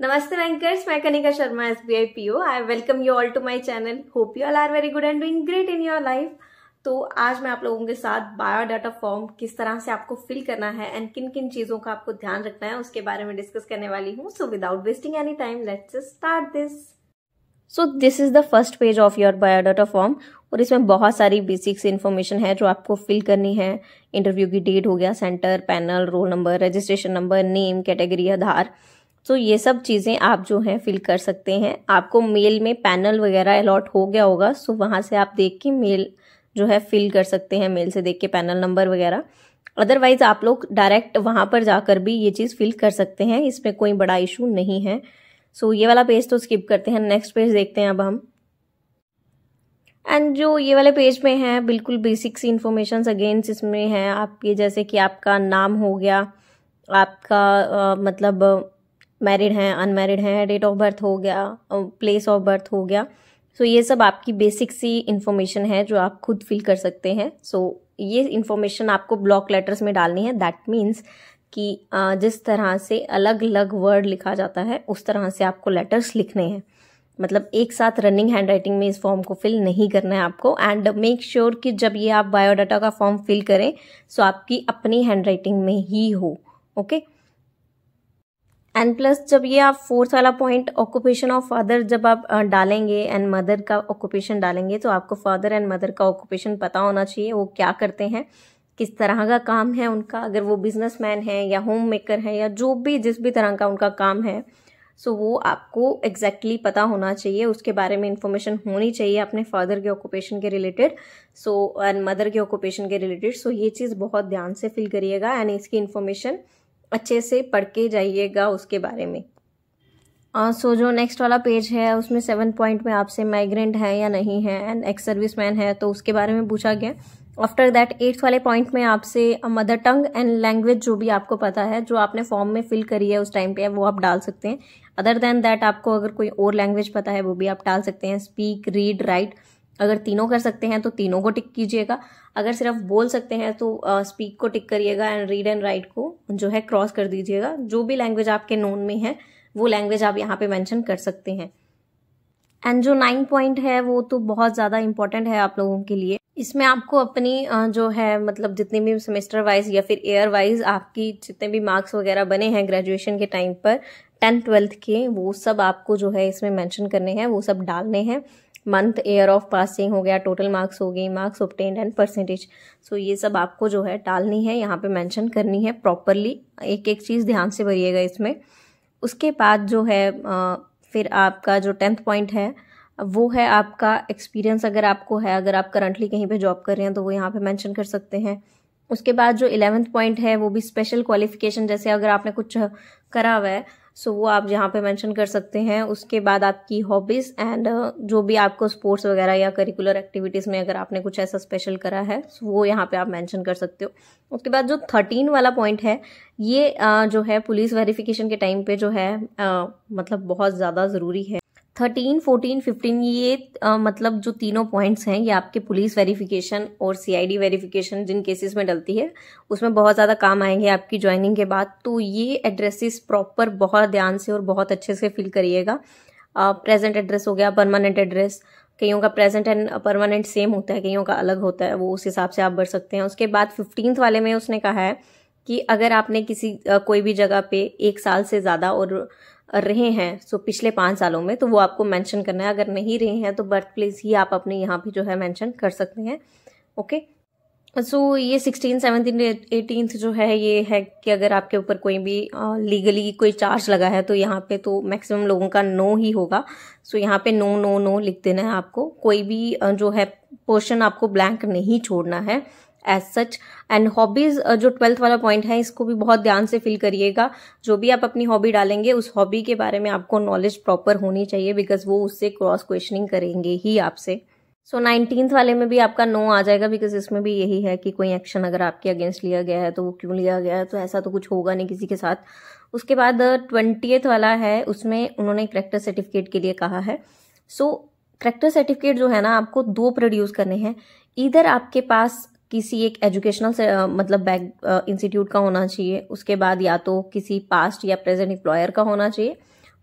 नमस्ते bankers, मैं Kanika Sharma S B I P O आई welcome you all to my channel hope you all are very good and doing great in your life तो आज मैं आप लोगों के साथ बायोडाटा फॉर्म किस तरह से आपको फिल करना है एंड किन किन चीज़ों का आपको ध्यान रखना है उसके बारे में डिस्कस करने वाली हूँ so without wasting any time let's start this so this is the first page of your biodata form और इसमें बहुत सारी बेसिक्स इन्फॉर्मेशन है जो आपको फिल करनी है इंटरव्यू की डेट हो गया centre panel roll number registration number name category Aadhaar so तो ये सब चीज़ें आप जो हैं फिल कर सकते हैं आपको मेल में पैनल वगैरह अलॉट हो गया होगा सो वहाँ से आप देख के मेल जो है फिल कर सकते हैं मेल से देख के पैनल नंबर वगैरह अदरवाइज़ आप लोग डायरेक्ट वहाँ पर जाकर भी ये चीज़ फिल कर सकते हैं इसमें कोई बड़ा इशू नहीं है सो ये वाला पेज तो स्किप करते हैं नेक्स्ट पेज देखते हैं अब हम एंड जो ये वाले पेज में है बिल्कुल बेसिक सी इन्फॉर्मेशन अगेंस्ट इसमें है आपके जैसे कि आपका नाम हो गया आपका आ, मतलब मैरिड हैं अनमैरिड हैं डेट ऑफ बर्थ हो गया प्लेस ऑफ बर्थ हो गया सो so, ये सब आपकी बेसिक सी इन्फॉर्मेशन है जो आप खुद फिल कर सकते हैं सो so, ये इन्फॉर्मेशन आपको ब्लॉक लेटर्स में डालनी है दैट मीन्स कि जिस तरह से अलग अलग वर्ड लिखा जाता है उस तरह से आपको लेटर्स लिखने हैं मतलब एक साथ रनिंग हैंड राइटिंग में इस फॉर्म को फिल नहीं करना है आपको एंड मेक श्योर कि जब ये आप बायोडाटा का फॉर्म फिल करें सो आपकी अपनी हैंड राइटिंग में ही हो ओके okay? एंड प्लस जब ये आप फोर्थ वाला पॉइंट ऑक्यूपेशन ऑफ फादर जब आप डालेंगे एंड मदर का ऑक्यूपेशन डालेंगे तो आपको फादर एंड मदर का ऑक्यूपेशन पता होना चाहिए वो क्या करते हैं किस तरह का काम है उनका अगर वो बिजनेसमैन है या होम मेकर है या जो भी जिस भी तरह का उनका काम है सो वो आपको एग्जैक्टली exactly पता होना चाहिए उसके बारे में इन्फॉर्मेशन होनी चाहिए अपने फादर के ऑक्यूपेशन के रिलेटेड सो एंड मदर के ऑक्यूपेशन के रिलेटेड सो ये चीज़ बहुत ध्यान से फिल करिएगा एंड इसकी इन्फॉर्मेशन अच्छे से पढ़ के जाइएगा उसके बारे में सो uh, so जो नेक्स्ट वाला पेज है उसमें सेवन पॉइंट में आपसे माइग्रेंट है या नहीं है एंड एक्स सर्विस मैन है तो उसके बारे में पूछा गया आफ्टर दैट एट्थ वाले पॉइंट में आपसे मदर टंग एंड लैंग्वेज जो भी आपको पता है जो आपने फॉर्म में फिल करी है उस टाइम पे वो आप डाल सकते हैं अदर देन दैट आपको अगर कोई और लैंग्वेज पता है वो भी आप डाल सकते हैं स्पीक रीड राइट अगर तीनों कर सकते हैं तो तीनों को टिक कीजिएगा अगर सिर्फ बोल सकते हैं तो स्पीक uh, को टिक करिएगा एंड रीड एंड राइट को जो है क्रॉस कर दीजिएगा जो भी लैंग्वेज आपके नोन में है वो लैंग्वेज आप यहाँ पे मेंशन कर सकते हैं एंड जो नाइन पॉइंट है वो तो बहुत ज़्यादा इंपॉर्टेंट है आप लोगों के लिए इसमें आपको अपनी जो है मतलब जितने भी सेमेस्टर वाइज या फिर ईयर वाइज आपकी जितने भी मार्क्स वगैरह बने हैं ग्रेजुएशन के टाइम पर टेंथ ट्वेल्थ के वो सब आपको जो है इसमें मेंशन करने हैं वो सब डालने हैं मंथ ईयर ऑफ पासिंग हो गया टोटल मार्क्स हो गई marks obtained and percentage so ये सब आपको जो है डालनी है यहाँ पे मेंशन करनी है प्रॉपरली एक एक चीज़ ध्यान से भरिएगा इसमें उसके बाद जो है फिर आपका जो टेंथ पॉइंट है वो है आपका एक्सपीरियंस अगर आपको है अगर आप करंटली कहीं पर जॉब कर रहे हैं तो वो यहाँ पर मैंशन कर सकते हैं उसके बाद जो इलेवेंथ पॉइंट है वो भी स्पेशल क्वालिफिकेशन जैसे अगर आपने कुछ करा हुआ है सो so, वो आप जहाँ पे मेंशन कर सकते हैं उसके बाद आपकी हॉबीज़ एंड uh, जो भी आपको स्पोर्ट्स वगैरह या करिकुलर एक्टिविटीज़ में अगर आपने कुछ ऐसा स्पेशल करा है सो वो यहाँ पे आप मेंशन कर सकते हो उसके बाद जो थर्टीन वाला पॉइंट है ये uh, जो है पुलिस वेरिफिकेशन के टाइम पे जो है uh, मतलब बहुत ज़्यादा ज़रूरी है थर्टीन फोर्टीन फिफ्टीन ये आ, मतलब जो तीनों पॉइंट्स हैं ये आपके पुलिस वेरिफिकेशन और सीआईडी वेरिफिकेशन जिन केसेस में डलती है उसमें बहुत ज़्यादा काम आएंगे आपकी ज्वाइनिंग के बाद तो ये एड्रेसेस प्रॉपर बहुत ध्यान से और बहुत अच्छे से फिल करिएगा प्रेजेंट एड्रेस हो गया परमानेंट एड्रेस कईयों का प्रेजेंट एंड परमानेंट सेम होता है कईयों का अलग होता है वो उस हिसाब से आप बढ़ सकते हैं उसके बाद फिफ्टींथ वाले में उसने कहा है कि अगर आपने किसी कोई भी जगह पे एक साल से ज़्यादा और रहे हैं सो पिछले पाँच सालों में तो वो आपको मेंशन करना है अगर नहीं रहे हैं तो बर्थ प्लेस ही आप अपने यहाँ पे जो है मेंशन कर सकते हैं ओके सो so, ये सिक्सटीन सेवनटीन एटीन जो है ये है कि अगर आपके ऊपर कोई भी लीगली कोई चार्ज लगा है तो यहाँ पे तो मैक्सिमम लोगों का नो ही होगा सो so, यहाँ पे नो नो नो लिख देना है आपको कोई भी जो है पोर्शन आपको ब्लैंक नहीं छोड़ना है एज सच एंड हॉबीज जो ट्वेल्थ वाला पॉइंट है इसको भी बहुत ध्यान से फिल करिएगा जो भी आप अपनी हॉबी डालेंगे उस हॉबी के बारे में आपको नॉलेज प्रॉपर होनी चाहिए बिकॉज वो उससे क्रॉस क्वेश्चनिंग करेंगे ही आपसे सो so, नाइनटीन्थ वाले में भी आपका नो आ जाएगा बिकॉज इसमें भी यही है कि कोई एक्शन अगर आपके अगेंस्ट लिया गया है तो वो क्यों लिया गया है तो ऐसा तो कुछ होगा नहीं किसी के साथ उसके बाद ट्वेंटीथ uh, वाला है उसमें उन्होंने करेक्टर सर्टिफिकेट के लिए कहा है सो so, करेक्टर सर्टिफिकेट जो है ना आपको दो प्रोड्यूस करने हैं इधर आपके पास किसी एक एजुकेशनल मतलब बैक इंस्टीट्यूट का होना चाहिए उसके बाद या तो किसी पास्ट या प्रेजेंट एम्प्लॉयर का होना चाहिए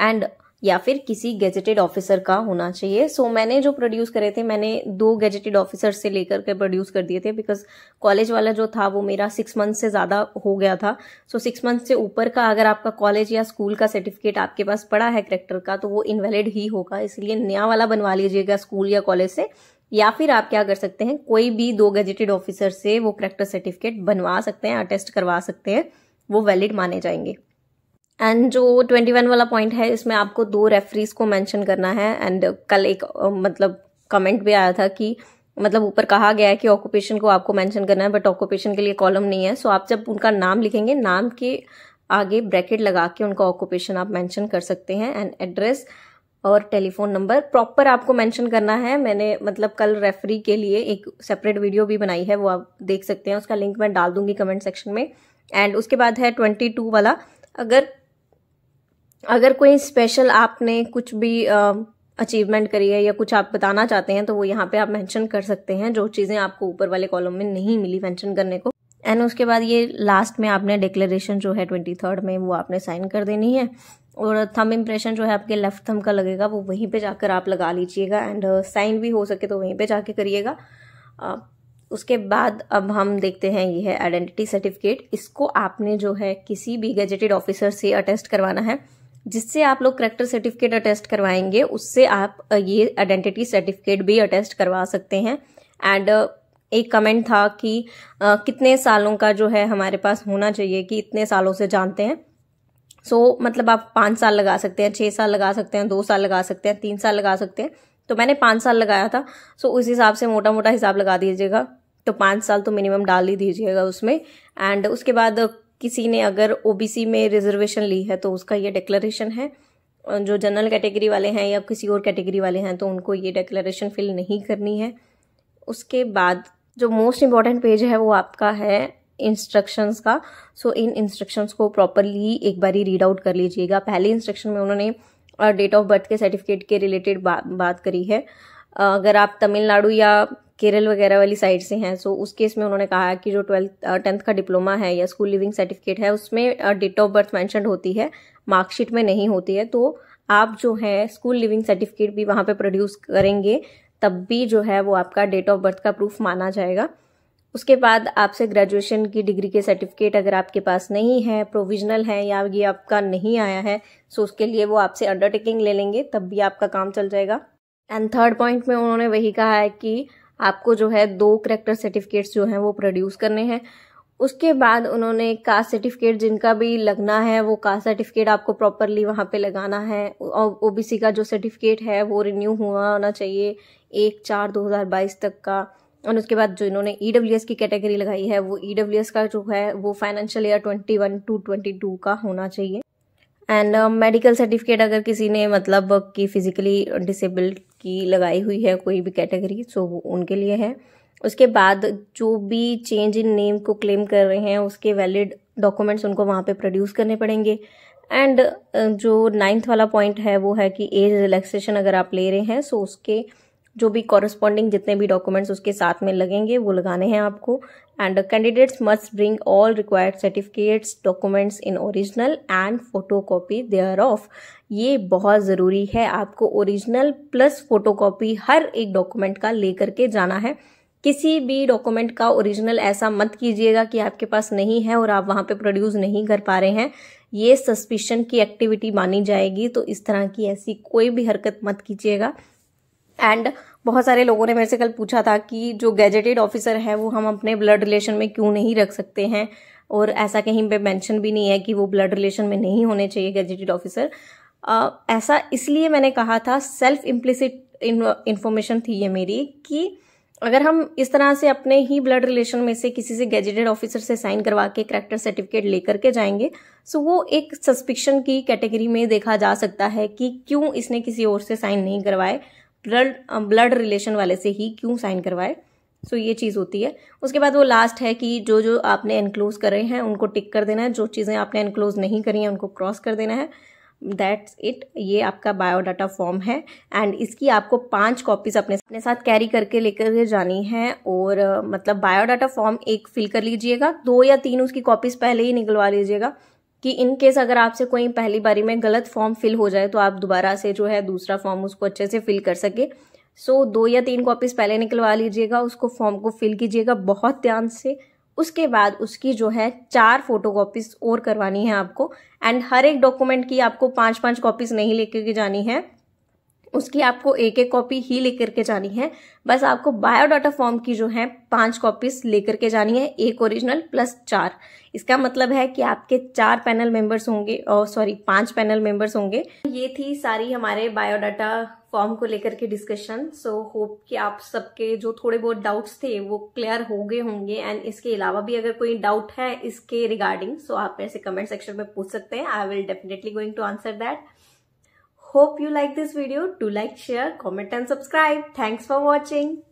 एंड या फिर किसी गेजेटेड ऑफिसर का होना चाहिए सो so, मैंने जो प्रोड्यूस करे थे मैंने दो गेजेटेड ऑफिसर से लेकर के प्रोड्यूस कर दिए थे बिकॉज कॉलेज वाला जो था वो मेरा सिक्स मंथ से ज़्यादा हो गया था सो सिक्स मंथ से ऊपर का अगर आपका कॉलेज या स्कूल का सर्टिफिकेट आपके पास पड़ा है करेक्टर का तो वो इनवैलिड ही होगा इसलिए नया वाला बनवा लीजिएगा स्कूल या कॉलेज से या फिर आप क्या कर सकते हैं कोई भी दो गजेटेड ऑफिसर से वो करेक्टर सर्टिफिकेट बनवा सकते हैं अटेस्ट करवा सकते हैं वो वैलिड माने जाएंगे एंड जो ट्वेंटी वन वाला पॉइंट है इसमें आपको दो रेफरीज को मेंशन करना है एंड कल एक मतलब कमेंट भी आया था कि मतलब ऊपर कहा गया है कि ऑक्यूपेशन को आपको मैंशन करना है बट ऑक्यूपेशन के लिए कॉलम नहीं है सो आप जब उनका नाम लिखेंगे नाम के आगे ब्रैकेट लगा के उनका ऑक्यूपेशन आप मेंशन कर सकते हैं एंड एड्रेस और टेलीफोन नंबर प्रॉपर आपको मेंशन करना है मैंने मतलब कल रेफरी के लिए एक सेपरेट वीडियो भी बनाई है वो आप देख सकते हैं उसका लिंक मैं डाल दूंगी कमेंट सेक्शन में एंड उसके बाद है ट्वेंटी टू वाला अगर अगर कोई स्पेशल आपने कुछ भी अचीवमेंट करी है या कुछ आप बताना चाहते हैं तो वो यहाँ पे आप मेंशन कर सकते हैं जो चीज़ें आपको ऊपर वाले कॉलम में नहीं मिली मेंशन करने को एंड उसके बाद ये लास्ट में आपने डिक्लेरेशन जो है ट्वेंटी थर्ड में वो आपने साइन कर देनी है और थम इम्प्रेशन जो है आपके लेफ्ट थम का लगेगा वो वहीं पे जाकर आप लगा लीजिएगा एंड साइन uh, भी हो सके तो वहीं पे जाके करिएगा उसके बाद अब हम देखते हैं ये है आइडेंटिटी सर्टिफिकेट इसको आपने जो है किसी भी गजेटेड ऑफिसर से अटेस्ट करवाना है जिससे आप लोग करेक्टर सर्टिफिकेट अटेस्ट करवाएंगे उससे आप ये आइडेंटिटी सर्टिफिकेट भी अटेस्ट करवा सकते हैं एंड एक कमेंट था कि आ, कितने सालों का जो है हमारे पास होना चाहिए कि इतने सालों से जानते हैं सो so, मतलब आप पाँच साल लगा सकते हैं छः साल लगा सकते हैं दो साल लगा सकते हैं तीन साल लगा सकते हैं तो मैंने पाँच साल लगाया था सो so, उस हिसाब से मोटा मोटा हिसाब लगा दीजिएगा तो पाँच साल तो मिनिमम डाल ही दीजिएगा उसमें एंड उसके बाद किसी ने अगर ओबीसी में रिजर्वेशन ली है तो उसका ये डिक्लेरेशन है जो जनरल कैटेगरी वाले हैं या किसी और कैटेगरी वाले हैं तो उनको ये डिक्लेरेशन फिल नहीं करनी है उसके बाद जो मोस्ट इम्पॉर्टेंट पेज है वो आपका है इंस्ट्रक्शंस का सो इन इंस्ट्रक्शंस को प्रॉपरली एक बार ही रीड आउट कर लीजिएगा पहले इंस्ट्रक्शन में उन्होंने डेट ऑफ बर्थ के सर्टिफिकेट के रिलेटेड बा, बात करी है अगर आप तमिलनाडु या केरल वगैरह वाली साइड से हैं सो उस केस में उन्होंने कहा कि जो ट्वेल्थ टेंथ का डिप्लोमा है या स्कूल लिविंग सर्टिफिकेट है उसमें डेट ऑफ बर्थ मैंशन होती है मार्कशीट में नहीं होती है तो आप जो है स्कूल लिविंग सर्टिफिकेट भी वहाँ पे प्रोड्यूस करेंगे तब भी जो है वो आपका डेट ऑफ बर्थ का प्रूफ माना जाएगा उसके बाद आपसे ग्रेजुएशन की डिग्री के सर्टिफिकेट अगर आपके पास नहीं है प्रोविजनल है या ये आपका नहीं आया है सो उसके लिए वो आपसे अंडरटेकिंग ले लेंगे तब भी आपका काम चल जाएगा एंड थर्ड पॉइंट में उन्होंने वही कहा है कि आपको जो है दो करेक्टर सर्टिफिकेट्स जो हैं वो प्रोड्यूस करने हैं उसके बाद उन्होंने कास्ट सर्टिफिकेट जिनका भी लगना है वो कास्ट सर्टिफिकेट आपको प्रॉपरली वहाँ पे लगाना है और ओबीसी का जो सर्टिफिकेट है वो रिन्यू हुआ होना चाहिए एक चार दो हज़ार बाईस तक का और उसके बाद जो इन्होंने ई डब्ल्यू एस की कैटेगरी लगाई है वो ई डब्ल्यू एस का जो है वो financial year twenty one two twenty two का होना चाहिए एंड मेडिकल सर्टिफिकेट अगर किसी ने मतलब कि फिजिकली डिसेबल्ड की लगाई हुई है कोई भी कैटेगरी सो वो उनके लिए है उसके बाद जो भी चेंज इन नेम को क्लेम कर रहे हैं उसके वैलिड डॉक्यूमेंट्स उनको वहाँ पे प्रोड्यूस करने पड़ेंगे एंड uh, जो नाइन्थ वाला पॉइंट है वो है कि एज रिलैक्सेशन अगर आप ले रहे हैं सो उसके जो भी कॉरस्पॉन्डिंग जितने भी डॉक्यूमेंट्स उसके साथ में लगेंगे वो लगाने हैं आपको and candidates must bring all required certificates documents in original and photo copy thereof ये बहुत ज़रूरी है आपको ओरिजिनल प्लस फोटो कॉपी हर एक डॉक्यूमेंट का ले करके जाना है किसी भी डॉक्यूमेंट का ओरिजिनल ऐसा मत कीजिएगा कि आपके पास नहीं है और आप वहाँ पे प्रोड्यूस नहीं कर पा रहे हैं ये सस्पिशन की एक्टिविटी मानी जाएगी तो इस तरह की ऐसी कोई भी हरकत मत कीजिएगा एंड बहुत सारे लोगों ने मेरे से कल पूछा था कि जो गैजेटेड ऑफिसर है वो हम अपने ब्लड रिलेशन में क्यों नहीं रख सकते हैं और ऐसा कहीं पे मेंशन भी नहीं है कि वो ब्लड रिलेशन में नहीं होने चाहिए गैजेटेड ऑफिसर ऐसा इसलिए मैंने कहा था सेल्फ इम्प्लिसिट इन्फॉर्मेशन थी ये मेरी कि अगर हम इस तरह से अपने ही ब्लड रिलेशन में से किसी से गैजेटेड ऑफिसर से साइन करवा के करेक्टर सर्टिफिकेट लेकर के जाएंगे सो वो एक सस्पिक्शन की कैटेगरी में देखा जा सकता है कि क्यों इसने किसी और से साइन नहीं करवाए ब्लड ब्लड रिलेशन वाले से ही क्यों साइन करवाए सो so, ये चीज़ होती है उसके बाद वो लास्ट है कि जो जो आपने एनक्लोज करे हैं उनको टिक कर देना है जो चीज़ें आपने एनक्लोज नहीं करी हैं उनको क्रॉस कर देना है दैट्स इट ये आपका बायोडाटा फॉर्म है एंड इसकी आपको पांच कॉपीज अपने अपने साथ कैरी करके लेकर के जानी है और मतलब बायोडाटा फॉर्म एक फिल कर लीजिएगा दो या तीन उसकी कॉपीज पहले ही निकलवा लीजिएगा कि इन केस अगर आपसे कोई पहली बारी में गलत फॉर्म फिल हो जाए तो आप दोबारा से जो है दूसरा फॉर्म उसको अच्छे से फिल कर सके सो so, दो या तीन कॉपीज पहले निकलवा लीजिएगा उसको फॉर्म को फिल कीजिएगा बहुत ध्यान से उसके बाद उसकी जो है चार फोटो कॉपीज और करवानी है आपको एंड हर एक डॉक्यूमेंट की आपको पाँच पाँच कॉपीज नहीं लेके जानी है उसकी आपको एक एक कॉपी ही लेकर के जानी है बस आपको बायोडाटा फॉर्म की जो है पांच कॉपीज लेकर के जानी है एक ओरिजिनल प्लस चार इसका मतलब है कि आपके चार पैनल मेंबर्स होंगे और सॉरी पांच पैनल मेंबर्स होंगे ये थी सारी हमारे बायोडाटा फॉर्म को लेकर के डिस्कशन सो होप कि आप सबके जो थोड़े बहुत डाउट्स थे वो क्लियर हो गए होंगे एंड इसके अलावा भी अगर कोई डाउट है इसके रिगार्डिंग सो so आप मेरे से कमेंट सेक्शन में पूछ सकते हैं I will definitely going to answer that Hope you like this video. Do like, share, comment and subscribe. Thanks for watching.